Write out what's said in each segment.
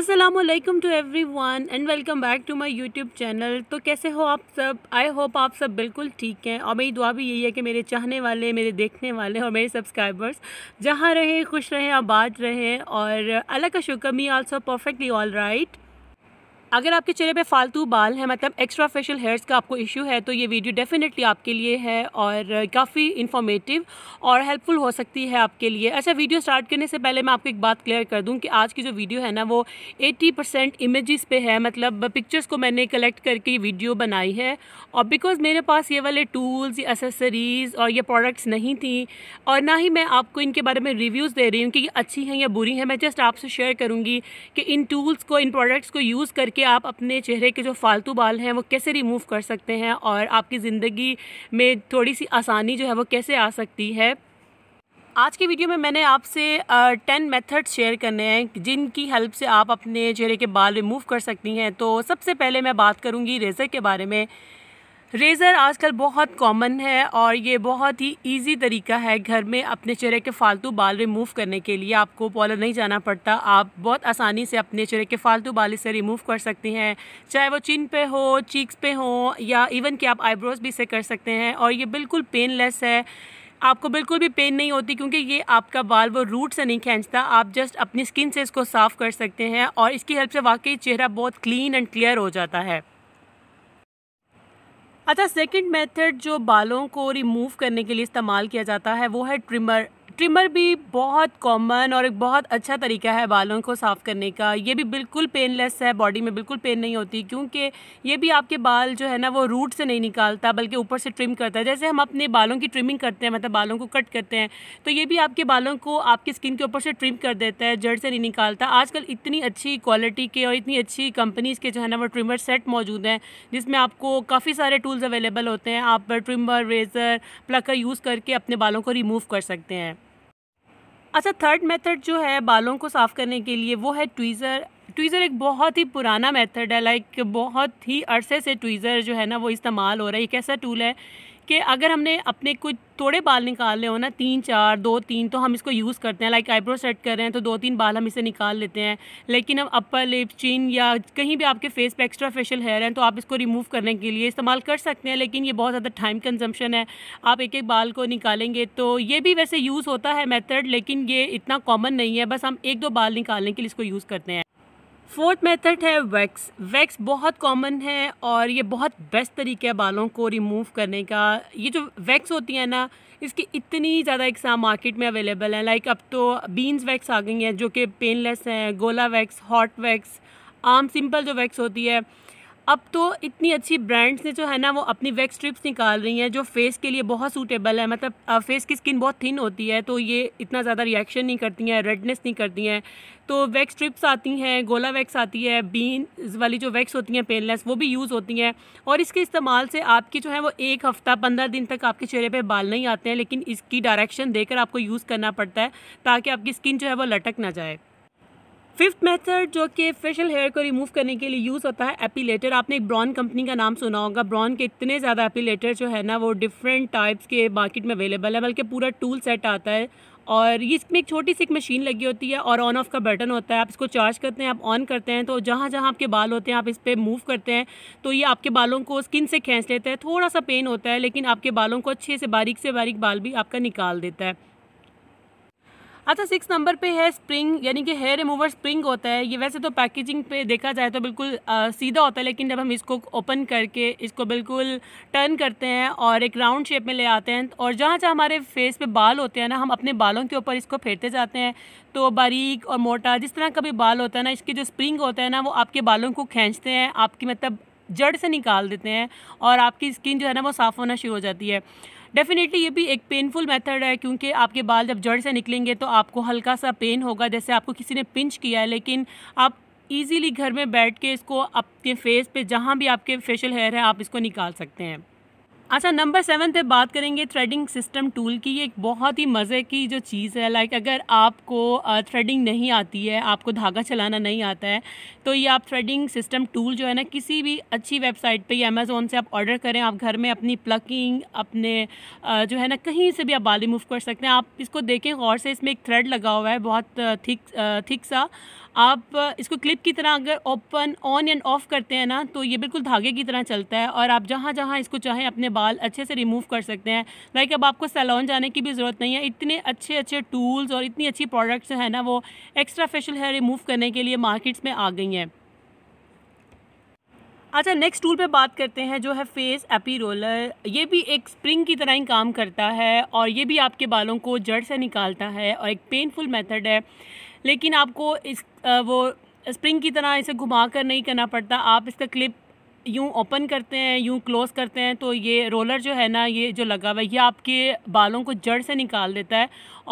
Aslam to everyone and welcome back to my YouTube channel तो कैसे हो आप सब आई होप आप सब बिल्कुल ठीक हैं और मेरी दुआ भी यही है कि मेरे चाहने वाले मेरे देखने वाले और मेरे सब्सक्राइबर्स जहाँ रहें खुश रहें आबाद रहें और अल्लाह का शुक्र me also perfectly all right अगर आपके चेहरे पे फालतू बाल है मतलब एक्स्ट्रा फेशियल हेयर्स का आपको इशू है तो ये वीडियो डेफिनेटली आपके लिए है और काफ़ी इन्फॉर्मेटिव और हेल्पफुल हो सकती है आपके लिए अच्छा वीडियो स्टार्ट करने से पहले मैं आपको एक बात क्लियर कर दूँ कि आज की जो वीडियो है ना वो एट्टी परसेंट इमेज़ पे है मतलब पिक्चर्स को मैंने कलेक्ट करके वीडियो बनाई है और बिकॉज मेरे पास ये वाले टूल्स ये एसेसरीज़ और ये प्रोडक्ट्स नहीं थी और ना ही मैं आपको इनके बारे में रिव्यूज़ दे रही हूँ कि ये अच्छी हैं या बुरी हैं मैं जस्ट आपसे शेयर करूँगी कि इन टूल्स को इन प्रोडक्ट्स को यूज़ करके कि आप अपने चेहरे के जो फालतू बाल हैं वो कैसे रिमूव कर सकते हैं और आपकी ज़िंदगी में थोड़ी सी आसानी जो है वो कैसे आ सकती है आज की वीडियो में मैंने आपसे टेन मेथड्स शेयर करने हैं जिनकी हेल्प से आप अपने चेहरे के बाल रिमूव कर सकती हैं तो सबसे पहले मैं बात करूँगी रेज़र के बारे में रेज़र आजकल बहुत कॉमन है और ये बहुत ही इजी तरीका है घर में अपने चेहरे के फालतू बाल रिमूव करने के लिए आपको पॉलर नहीं जाना पड़ता आप बहुत आसानी से अपने चेहरे के फालतू बाल इसे रिमूव कर सकते हैं चाहे वो चिन पे हो चीक्स पे हो या इवन कि आप आईब्रोज़ भी इसे कर सकते हैं और ये बिल्कुल पेनलेस है आपको बिल्कुल भी पेन नहीं होती क्योंकि ये आपका बाल वो रूट से नहीं खींचता आप जस्ट अपनी स्किन से इसको साफ़ कर सकते हैं और इसकी हेल्प से वाकई चेहरा बहुत क्लीन एंड क्लियर हो जाता है अच्छा सेकंड मेथड जो बालों को रिमूव करने के लिए इस्तेमाल किया जाता है वो है ट्रिमर ट्रिमर भी बहुत कॉमन और एक बहुत अच्छा तरीका है बालों को साफ़ करने का ये भी बिल्कुल पेनलेस है बॉडी में बिल्कुल पेन नहीं होती क्योंकि ये भी आपके बाल जो है ना वो रूट से नहीं निकालता बल्कि ऊपर से ट्रिम करता है जैसे हम अपने बालों की ट्रिमिंग करते हैं मतलब बालों को कट करते हैं तो ये भी आपके बालों को आपकी स्किन के ऊपर से ट्रिम कर देता है जड़ से नहीं निकालता आजकल इतनी अच्छी क्वालिटी के और इतनी अच्छी कंपनीज़ के जो है ना वो ट्रिमर सेट मौजूद हैं जिसमें आपको काफ़ी सारे टूल्स अवेलेबल होते हैं आप ट्रिमर रेज़र प्लकर यूज़ करके अपने बालों को रिमूव कर सकते हैं अच्छा थर्ड मेथड जो है बालों को साफ़ करने के लिए वो है ट्वीज़र ट्वीज़र एक बहुत ही पुराना मेथड है लाइक बहुत ही अरसे से ट्वीज़र जो है ना वो इस्तेमाल हो रहा है एक ऐसा टूल है कि अगर हमने अपने कुछ थोड़े बाल निकालने हो ना तीन चार दो तीन तो हम इसको यूज़ करते हैं लाइक आईब्रो सेट कर रहे हैं तो दो तीन बाल हम इसे निकाल लेते हैं लेकिन हम अपर लिप चिन या कहीं भी आपके फेस पे एक्स्ट्रा फेशियल हेयर हैं तो आप इसको रिमूव करने के लिए इस्तेमाल कर सकते हैं लेकिन ये बहुत ज़्यादा टाइम कंजम्पन है आप एक एक बाल को निकालेंगे तो ये भी वैसे यूज़ होता है मेथड लेकिन ये इतना कॉमन नहीं है बस हम एक दो बाल निकालने के लिए इसको यूज़ करते हैं फोर्थ मेथड है वैक्स वैक्स बहुत कॉमन है और ये बहुत बेस्ट तरीका है बालों को रिमूव करने का ये जो वैक्स होती है ना इसकी इतनी ज़्यादा इकसाम मार्केट में अवेलेबल है लाइक अब तो बीन्स वैक्स आ गई हैं जो कि पेनलेस हैं गोला वैक्स हॉट वैक्स आम सिंपल जो वैक्स होती है अब तो इतनी अच्छी ब्रांड्स ने जो है ना वो अपनी वैक्स स्ट्रिप्स निकाल रही हैं जो फेस के लिए बहुत सूटेबल है मतलब फेस की स्किन बहुत थिन होती है तो ये इतना ज़्यादा रिएक्शन नहीं करती हैं रेडनेस नहीं करती हैं तो वैक्स स्ट्रिप्स आती हैं गोला वैक्स आती है बीन वाली जो वैक्स होती हैं पेनलेस वो भी यूज़ होती हैं और इसके इस्तेमाल से आपकी जो है वो एक हफ़्ता पंद्रह दिन तक आपके चेहरे पर बाल नहीं आते हैं लेकिन इसकी डायरेक्शन देकर आपको यूज़ करना पड़ता है ताकि आपकी स्किन जो है वो लटक ना जाए फिफ्थ मेथड जो कि फेशियल हेयर को रिमूव करने के लिए यूज़ होता है एपीलेटर आपने एक ब्रॉन कंपनी का नाम सुना होगा ब्रॉन के इतने ज़्यादा एपीलेटर जो है ना वो डिफरेंट टाइप्स के मार्केट में अवेलेबल है बल्कि पूरा टूल सेट आता है और ये इसमें एक छोटी सी एक मशीन लगी होती है और ऑन ऑफ का बटन होता है आप इसको चार्ज करते हैं आप ऑन करते हैं तो जहाँ जहाँ आपके बाल होते हैं आप इस पर मूव करते हैं तो ये आपके बालों को स्किन से खींच लेता है थोड़ा सा पेन होता है लेकिन आपके बालों को अच्छे से बारीक से बारीक बाल भी आपका निकाल देता है अच्छा सिक्स नंबर पे है स्प्रिंग यानी कि हेयर रिमूवर स्प्रिंग होता है ये वैसे तो पैकेजिंग पे देखा जाए तो बिल्कुल आ, सीधा होता है लेकिन जब हम इसको ओपन करके इसको बिल्कुल टर्न करते हैं और एक राउंड शेप में ले आते हैं और जहाँ जहाँ हमारे फेस पे बाल होते हैं ना हम अपने बालों के ऊपर इसको फेरते जाते हैं तो बारीक और मोटा जिस तरह का भी बाल होता है ना इसके जो स्प्रिंग होता है ना वो आपके बालों को खींचते हैं आपकी मतलब जड़ से निकाल देते हैं और आपकी स्किन जो है ना वो साफ़ होना शुरू हो जाती है डेफिनेटली ये भी एक पेनफुल मेथड है क्योंकि आपके बाल जब जड़ से निकलेंगे तो आपको हल्का सा पेन होगा जैसे आपको किसी ने पिंच किया है लेकिन आप ईज़िली घर में बैठ के इसको अपने फेस पे जहाँ भी आपके फेशियल हेयर है आप इसको निकाल सकते हैं अच्छा नंबर सेवन पे बात करेंगे थ्रेडिंग सिस्टम टूल की ये एक बहुत ही मज़े की जो चीज़ है लाइक अगर आपको थ्रेडिंग नहीं आती है आपको धागा चलाना नहीं आता है तो ये आप थ्रेडिंग सिस्टम टूल जो है ना किसी भी अच्छी वेबसाइट पे या अमेज़ोन से आप ऑर्डर करें आप घर में अपनी प्लकिंग अपने जो है ना कहीं से भी आप बाली मूव कर सकते हैं आप इसको देखें गौर से इसमें एक थ्रेड लगा हुआ है बहुत थिक थिक सा आप इसको क्लिप की तरह अगर ओपन ऑन एंड ऑफ़ करते हैं ना तो ये बिल्कुल धागे की तरह चलता है और आप जहाँ जहाँ इसको चाहें अपने बाल अच्छे से रिमूव कर सकते हैं लाइक अब आपको सैलॉन जाने की भी ज़रूरत नहीं है इतने अच्छे अच्छे टूल्स और इतनी अच्छी प्रोडक्ट्स हैं ना वो एक्स्ट्रा फेशियल हेयर रिमूव करने के लिए मार्केट्स में आ गई हैं अच्छा नेक्स्ट टूल पे बात करते हैं जो है फेस एपी रोलर ये भी एक स्प्रिंग की तरह ही काम करता है और ये भी आपके बालों को जड़ से निकालता है और एक पेनफुल मेथड है लेकिन आपको इस वो स्प्रिंग की तरह इसे घुमा कर नहीं करना पड़ता आप इसका क्लिप यूँ ओपन करते हैं यूँ क्लोज़ करते हैं तो ये रोलर जो है ना ये जो लगा हुआ है ये आपके बालों को जड़ से निकाल देता है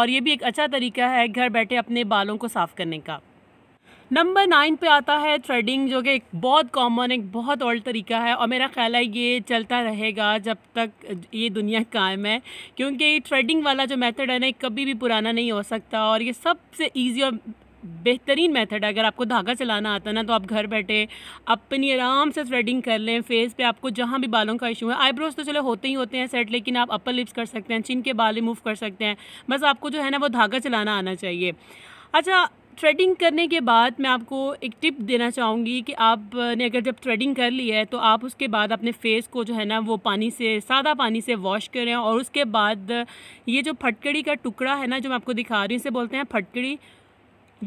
और ये भी एक अच्छा तरीका है घर बैठे अपने बालों को साफ़ करने का नंबर नाइन पे आता है थ्रेडिंग जो कि एक बहुत कॉमन एक बहुत ओल्ड तरीका है और मेरा ख्याल है ये चलता रहेगा जब तक ये दुनिया कायम है क्योंकि थ्रेडिंग वाला जो मेथड है ना कभी भी पुराना नहीं हो सकता और ये सबसे ईजी और बेहतरीन मेथड है अगर आपको धागा चलाना आता है ना तो आप घर बैठे अपनी आराम से थ्रेडिंग कर लें फेस पे आपको जहाँ भी बालों का इशू है आईब्रोज तो चलो होते ही होते हैं सेट लेकिन आप अपर लिप्स कर सकते हैं चिन के बाल रिमूव कर सकते हैं बस आपको जो है ना वो धागा चलाना आना चाहिए अच्छा थ्रेडिंग करने के बाद मैं आपको एक टिप देना चाहूँगी कि आपने अगर जब थ्रेडिंग कर ली है तो आप उसके बाद अपने फेस को जो है ना वो पानी से सादा पानी से वॉश करें और उसके बाद ये जो फटकड़ी का टुकड़ा है ना जो मैं आपको दिखा रही हूँ इसे बोलते हैं फटकड़ी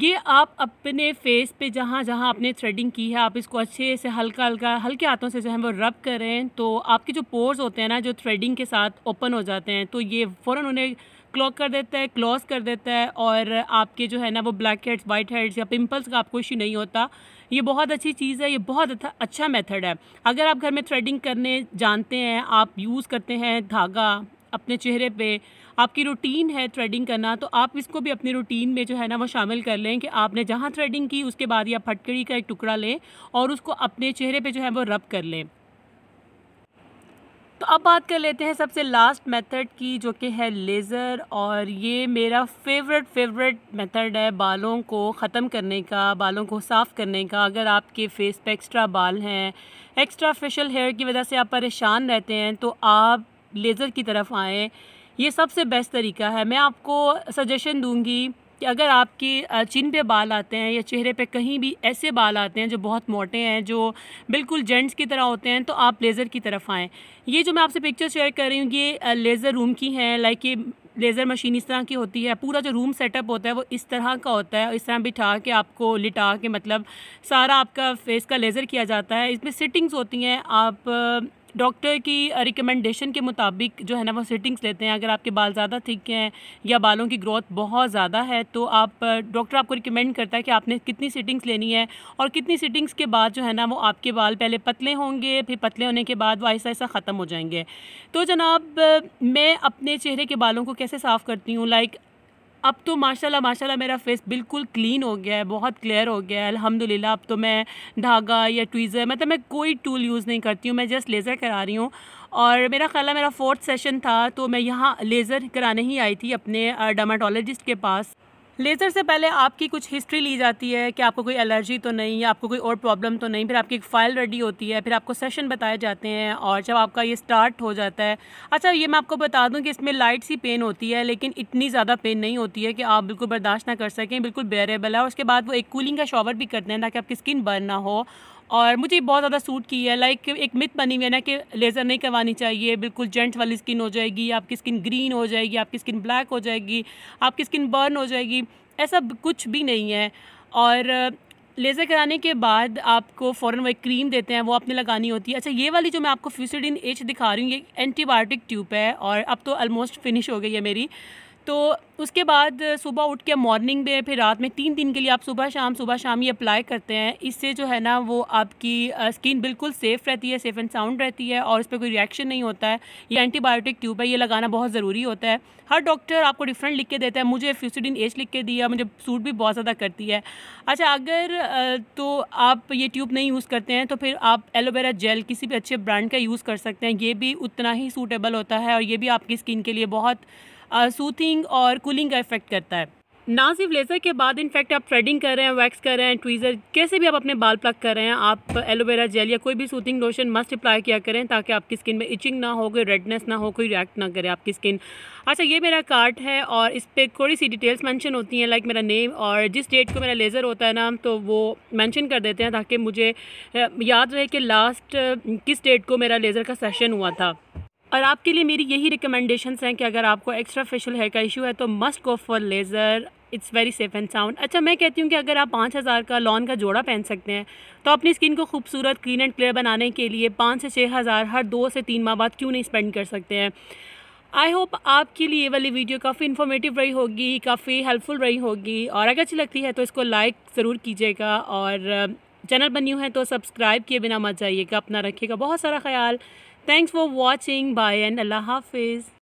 ये आप अपने फेस पे जहाँ जहाँ आपने थ्रेडिंग की है आप इसको अच्छे से हल्का हल्का हल्के हाथों से जो है वो रब करें तो आपके जो पोर्स होते हैं ना जो थ्रेडिंग के साथ ओपन हो जाते हैं तो ये फ़ौर उन्हें क्लॉक कर देता है क्लॉज कर देता है और आपके जो है ना वो ब्लैक हेड्स वाइट हेड्स या पिंपल्स का आपको इशू नहीं होता ये बहुत अच्छी चीज़ है ये बहुत अच्छा मेथड अच्छा है अगर आप घर में थ्रेडिंग करने जानते हैं आप यूज़ करते हैं धागा अपने चेहरे पे आपकी रूटीन है थ्रेडिंग करना तो आप इसको भी अपनी रूटीन में जो है ना वो शामिल कर लें कि आपने जहाँ थ्रेडिंग की उसके बाद या आप फटकड़ी का एक टुकड़ा लें और उसको अपने चेहरे पे जो है वो रब कर लें तो अब बात कर लेते हैं सबसे लास्ट मेथड की जो कि है लेज़र और ये मेरा फेवरेट फेवरेट मेथड है बालों को ख़त्म करने का बालों को साफ़ करने का अगर आपके फेस पे एक्स्ट्रा बाल हैं एक्स्ट्रा फेशियल हेयर की वजह से आप परेशान रहते हैं तो आप लेज़र की तरफ आएँ ये सबसे बेस्ट तरीका है मैं आपको सजेशन दूँगी कि अगर आपके चिन पे बाल आते हैं या चेहरे पे कहीं भी ऐसे बाल आते हैं जो बहुत मोटे हैं जो बिल्कुल जेंट्स की तरह होते हैं तो आप लेज़र की तरफ आएँ ये जो मैं आपसे पिक्चर शेयर कर रही हूँ ये लेज़र रूम की हैं लाइक ये लेज़र मशीन इस तरह की होती है पूरा जो रूम सेटअप होता है वो इस तरह का होता है इस तरह बिठा के आपको लिटा के मतलब सारा आपका फेस का लेज़र किया जाता है इसमें सिटिंग्स होती हैं आप डॉक्टर की रिकमेंडेशन के मुताबिक जो है ना वो सेटिंग्स लेते हैं अगर आपके बाल ज़्यादा थिक हैं या बालों की ग्रोथ बहुत ज़्यादा है तो आप डॉक्टर आपको रिकमेंड करता है कि आपने कितनी सेटिंग्स लेनी है और कितनी सेटिंग्स के बाद जो है ना वो आपके बाल पहले पतले होंगे फिर पतले होने के बाद वो ऐसा ऐसा ख़त्म हो जाएंगे तो जनाब मैं अपने चेहरे के बालों को कैसे साफ़ करती हूँ लाइक अब तो माशाल्लाह माशाल्लाह मेरा फेस बिल्कुल क्लीन हो गया है बहुत क्लियर हो गया है अल्हम्दुलिल्लाह अब तो मैं धागा या ट्वीज़र मतलब मैं कोई टूल यूज़ नहीं करती हूँ मैं जस्ट लेज़र करा रही हूँ और मेरा ख्याल है मेरा फोर्थ सेशन था तो मैं यहाँ लेज़र कराने ही आई थी अपने डर्माटोलॉजिस्ट के पास लेज़र से पहले आपकी कुछ हिस्ट्री ली जाती है कि आपको कोई एलर्जी तो नहीं या आपको कोई और प्रॉब्लम तो नहीं फिर आपकी एक फ़ाइल रेडी होती है फिर आपको सेशन बताए जाते हैं और जब आपका ये स्टार्ट हो जाता है अच्छा ये मैं आपको बता दूं कि इसमें लाइट सी पेन होती है लेकिन इतनी ज़्यादा पेन नहीं होती है कि आप बिल्कुल बर्दाश्त ना कर सकें बिल्कुल बेरेबल है और उसके बाद वो एक कूलिंग का शॉवर भी करते हैं ताकि आपकी स्किन बर्न ना हो और मुझे बहुत ज़्यादा सूट की है लाइक एक मिथ बनी हुई है ना कि लेज़र नहीं करवानी चाहिए बिल्कुल जेंट्स वाली स्किन हो जाएगी आपकी स्किन ग्रीन हो जाएगी आपकी स्किन ब्लैक हो जाएगी आपकी स्किन बर्न हो जाएगी ऐसा कुछ भी नहीं है और लेज़र कराने के बाद आपको फ़ौरन वो एक क्रीम देते हैं वो आपने लगानी होती है अच्छा ये वाली जो मैं आपको फ्यूसिडिन एच दिखा रही हूँ ये एंटीबायोटिक ट्यूब है और अब तो ऑलमोस्ट फिनिश हो गई है मेरी तो उसके बाद सुबह उठ के मॉर्निंग में फिर रात में तीन दिन के लिए आप सुबह शाम सुबह शाम ये अप्लाई करते हैं इससे जो है ना वो आपकी स्किन बिल्कुल सेफ़ रहती है सेफ़ एंड साउंड रहती है और उस पर कोई रिएक्शन नहीं होता है ये एंटीबायोटिक ट्यूब है ये लगाना बहुत ज़रूरी होता है हर डॉक्टर आपको डिफरेंट लिख के देता है मुझे फ्यूसिडिन एज लिख के दिया मुझे सूट भी बहुत ज़्यादा करती है अच्छा अगर तो आप ये ट्यूब नहीं यूज़ करते हैं तो फिर आप एलोवेरा जेल किसी भी अच्छे ब्रांड का यूज़ कर सकते हैं ये भी उतना ही सूटेबल होता है और ये भी आपकी स्किन के लिए बहुत सूथिंग और कूलिंग का इफेक्ट करता है ना सिर्फ लेज़र के बाद इनफैक्ट आप थ्रेडिंग कर रहे हैं वैक्स कर रहे हैं ट्वीज़र कैसे भी आप अपने बाल प्लग कर रहे हैं आप एलोवेरा जेल या कोई भी सूथिंग लोशन मस्ट अप्लाई किया करें ताकि आपकी स्किन में इचिंग ना हो कोई रेडनेस ना हो कोई रिएक्ट ना करे आपकी स्किन अच्छा ये मेरा कार्ट है और इस पर थोड़ी सी डिटेल्स मैंशन होती हैं लाइक मेरा नेम और जिस डेट को मेरा लेज़र होता है ना तो वो मैंशन कर देते हैं ताकि मुझे याद रहे कि लास्ट किस डेट को मेरा लेज़र का सेशन हुआ था और आपके लिए मेरी यही रिकमेंडेशंस हैं कि अगर आपको एक्स्ट्रा फेशियल हेयर का इशू है तो must go for laser it's very safe and sound अच्छा मैं कहती हूँ कि अगर आप पाँच हज़ार का लॉन का जोड़ा पहन सकते हैं तो अपनी स्किन को खूबसूरत क्लीन एंड क्लियर बनाने के लिए पाँच से छः हज़ार हर दो से तीन माह बाद क्यों नहीं स्पेंड कर सकते हैं आई होप आपके लिए वाली वीडियो काफ़ी इन्फॉर्मेटिव रही होगी काफ़ी हेल्पफुल रही होगी और अगर अच्छी लगती है तो इसको लाइक ज़रूर कीजिएगा और चैनल बनी हुई है तो सब्सक्राइब किए बिना मत जाइएगा अपना रखिएगा बहुत सारा ख्याल Thanks for watching. Bye and Allah Hafiz.